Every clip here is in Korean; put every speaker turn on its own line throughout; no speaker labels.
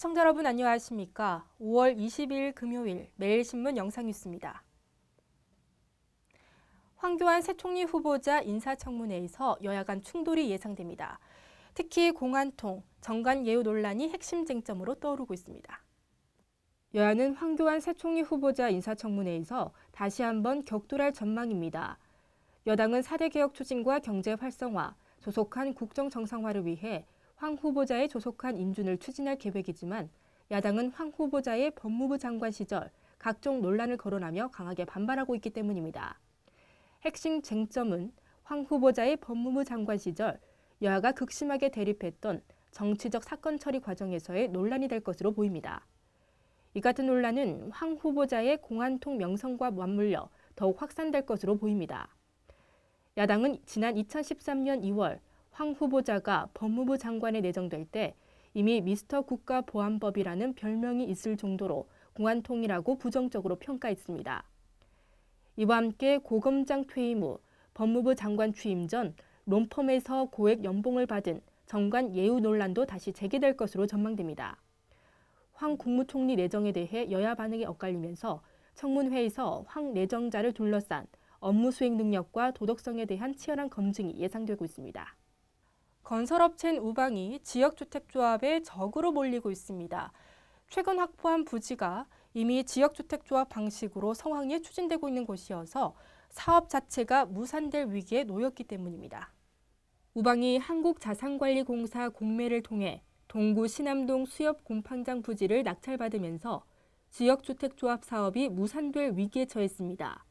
시청자 여러분 안녕하십니까? 5월 2 0일 금요일 매일신문 영상뉴스입니다. 황교안 새 총리 후보자 인사청문회에서 여야 간 충돌이 예상됩니다. 특히 공안통, 정관 예우 논란이 핵심 쟁점으로 떠오르고 있습니다. 여야는 황교안 새 총리 후보자 인사청문회에서 다시 한번 격돌할 전망입니다. 여당은 4대 개혁 추진과 경제 활성화, 조속한 국정 정상화를 위해 황후보자의 조속한 인준을 추진할 계획이지만 야당은 황 후보자의 법무부 장관 시절 각종 논란을 거론하며 강하게 반발하고 있기 때문입니다. 핵심 쟁점은 황 후보자의 법무부 장관 시절 여야가 극심하게 대립했던 정치적 사건 처리 과정에서의 논란이 될 것으로 보입니다. 이 같은 논란은 황 후보자의 공안통 명성과 맞물려 더욱 확산될 것으로 보입니다. 야당은 지난 2013년 2월 황 후보자가 법무부 장관에 내정될 때 이미 미스터 국가보안법이라는 별명이 있을 정도로 공안통이라고 부정적으로 평가했습니다. 이와 함께 고검장 퇴임 후 법무부 장관 취임 전 롬펌에서 고액 연봉을 받은 정관 예우 논란도 다시 재개될 것으로 전망됩니다. 황 국무총리 내정에 대해 여야 반응이 엇갈리면서 청문회에서 황 내정자를 둘러싼 업무 수행 능력과 도덕성에 대한 치열한 검증이 예상되고 있습니다. 건설업체인 우방이 지역주택조합의 적으로 몰리고 있습니다. 최근 확보한 부지가 이미 지역주택조합 방식으로 성황리에 추진되고 있는 곳이어서 사업 자체가 무산될 위기에 놓였기 때문입니다. 우방이 한국자산관리공사 공매를 통해 동구 신암동 수협 곰팡장 부지를 낙찰받으면서 지역주택조합 사업이 무산될 위기에 처했습니다.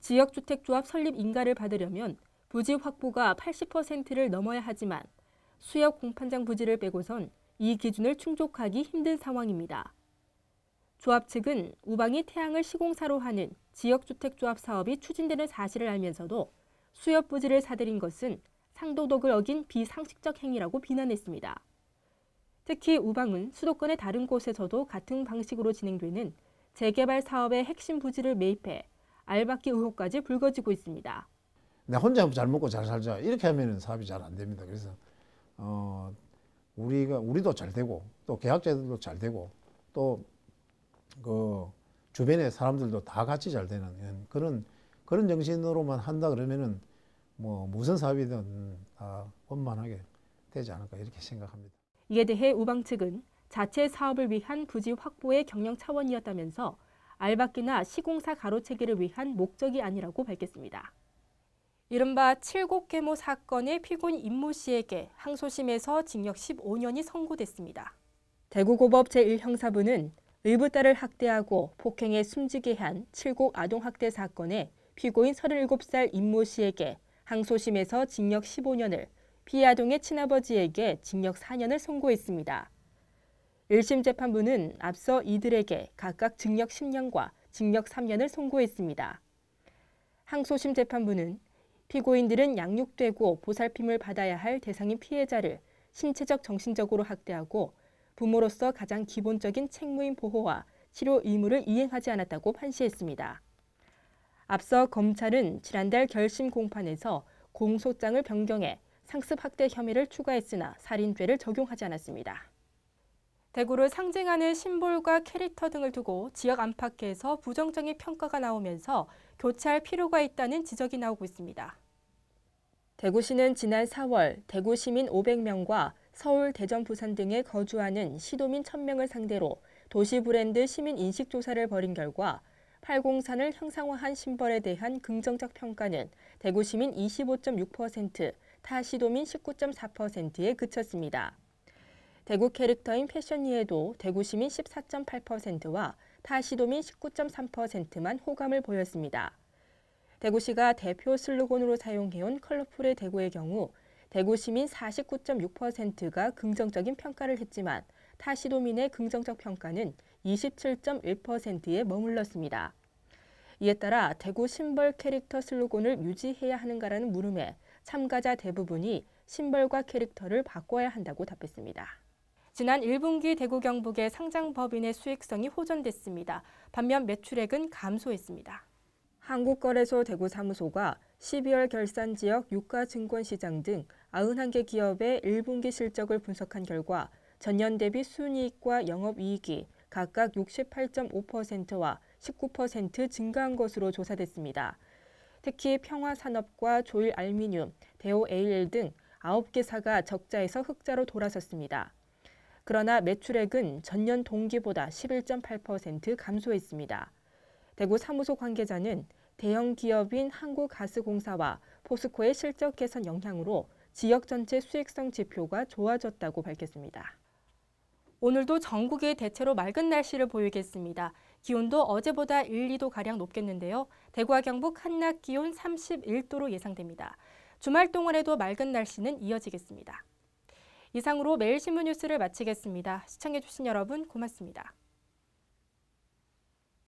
지역주택조합 설립 인가를 받으려면 부지 확보가 80%를 넘어야 하지만 수역 공판장 부지를 빼고선 이 기준을 충족하기 힘든 상황입니다. 조합 측은 우방이 태양을 시공사로 하는 지역주택조합 사업이 추진되는 사실을 알면서도 수협 부지를 사들인 것은 상도덕을 어긴 비상식적 행위라고 비난했습니다. 특히 우방은 수도권의 다른 곳에서도 같은 방식으로 진행되는 재개발 사업의 핵심 부지를 매입해 알박기 의혹까지 불거지고 있습니다. 내 혼자 잘 먹고 잘 살자. 이렇게 하면은 사업이 잘 안 됩니다. 그래서, 어, 우리가, 우리도 잘 되고, 또 계약자들도 잘 되고, 또, 그, 주변의 사람들도 다 같이 잘 되는 그런, 그런 정신으로만 한다 그러면은, 뭐, 무슨 사업이든 다 원만하게 되지 않을까, 이렇게 생각합니다. 이에 대해 우방 측은 자체 사업을 위한 부지 확보의 경영 차원이었다면서 알박기나 시공사 가로채기를 위한 목적이 아니라고 밝혔습니다. 이른바 칠곡계모 사건의 피고인 임모 씨에게 항소심에서 징역 15년이 선고됐습니다. 대구고법 제1형사부는 의붓딸을 학대하고 폭행에 숨지게 한 칠곡 아동학대 사건의 피고인 37살 임모 씨에게 항소심에서 징역 15년을, 피해 아동의 친아버지에게 징역 4년을 선고했습니다. 1심 재판부는 앞서 이들에게 각각 징역 10년과 징역 3년을 선고했습니다. 항소심 재판부는 피고인들은 양육되고 보살핌을 받아야 할 대상인 피해자를 신체적 정신적으로 학대하고 부모로서 가장 기본적인 책무인 보호와 치료 의무를 이행하지 않았다고 판시했습니다. 앞서 검찰은 지난달 결심 공판에서 공소장을 변경해 상습 학대 혐의를 추가했으나 살인죄를 적용하지 않았습니다. 대구를 상징하는 심볼과 캐릭터 등을 두고 지역 안팎에서 부정적인 평가가 나오면서 교체할 필요가 있다는 지적이 나오고 있습니다. 대구시는 지난 4월 대구 시민 500명과 서울, 대전, 부산 등에 거주하는 시도민 1000명을 상대로 도시 브랜드 시민 인식 조사를 벌인 결과 803을 형상화한 심벌에 대한 긍정적 평가는 대구 시민 25.6%, 타 시도민 19.4%에 그쳤습니다. 대구 캐릭터인 패션이에도 대구 시민 14.8%와 타 시도민 19.3%만 호감을 보였습니다. 대구시가 대표 슬로건으로 사용해온 컬러풀의 대구의 경우 대구 시민 49.6%가 긍정적인 평가를 했지만 타 시도민의 긍정적 평가는 27.1%에 머물렀습니다. 이에 따라 대구 심벌 캐릭터 슬로건을 유지해야 하는가라는 물음에 참가자 대부분이 심벌과 캐릭터를 바꿔야 한다고 답했습니다. 지난 1분기 대구 경북의 상장 법인의 수익성이 호전됐습니다. 반면 매출액은 감소했습니다. 한국거래소 대구사무소가 12월 결산 지역 유가 증권시장 등 91개 기업의 1분기 실적을 분석한 결과 전년 대비 순이익과 영업이익이 각각 68.5%와 19% 증가한 것으로 조사됐습니다. 특히 평화산업과 조일알미늄, 대오에일 등 9개사가 적자에서 흑자로 돌아섰습니다. 그러나 매출액은 전년 동기보다 11.8% 감소했습니다. 대구 사무소 관계자는 대형 기업인 한국가스공사와 포스코의 실적 개선 영향으로 지역 전체 수익성 지표가 좋아졌다고 밝혔습니다. 오늘도 전국이 대체로 맑은 날씨를 보이겠습니다. 기온도 어제보다 1, 2도가량 높겠는데요. 대구와 경북 한낮 기온 31도로 예상됩니다. 주말 동안에도 맑은 날씨는 이어지겠습니다. 이상으로 매일신문 뉴스를 마치겠습니다. 시청해주신 여러분 고맙습니다.